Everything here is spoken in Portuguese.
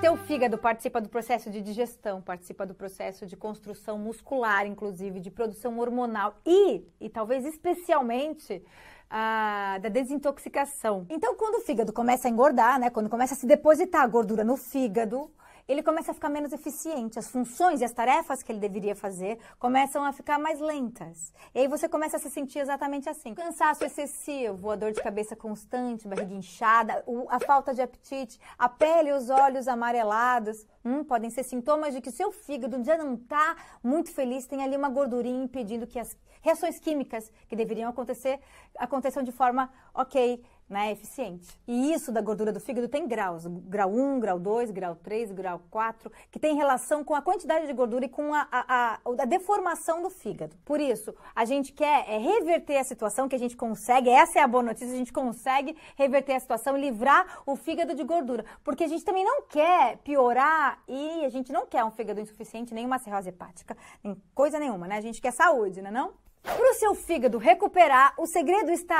Seu fígado participa do processo de digestão, participa do processo de construção muscular, inclusive, de produção hormonal e, e talvez especialmente, a, da desintoxicação. Então, quando o fígado começa a engordar, né, quando começa a se depositar a gordura no fígado, ele começa a ficar menos eficiente. As funções e as tarefas que ele deveria fazer começam a ficar mais lentas. E aí você começa a se sentir exatamente assim. Cansaço excessivo, a dor de cabeça constante, barriga inchada, a falta de apetite, a pele e os olhos amarelados. Hum, podem ser sintomas de que o seu fígado já não está muito feliz, tem ali uma gordurinha impedindo que as reações químicas que deveriam acontecer aconteçam de forma ok né, eficiente. E isso da gordura do fígado tem graus, grau 1, grau 2, grau 3, grau 4, que tem relação com a quantidade de gordura e com a, a, a, a deformação do fígado. Por isso, a gente quer é, reverter a situação que a gente consegue, essa é a boa notícia, a gente consegue reverter a situação e livrar o fígado de gordura, porque a gente também não quer piorar e a gente não quer um fígado insuficiente, nenhuma cirrose hepática, nem coisa nenhuma, né? A gente quer saúde, né não? É não? Para o seu fígado recuperar, o segredo está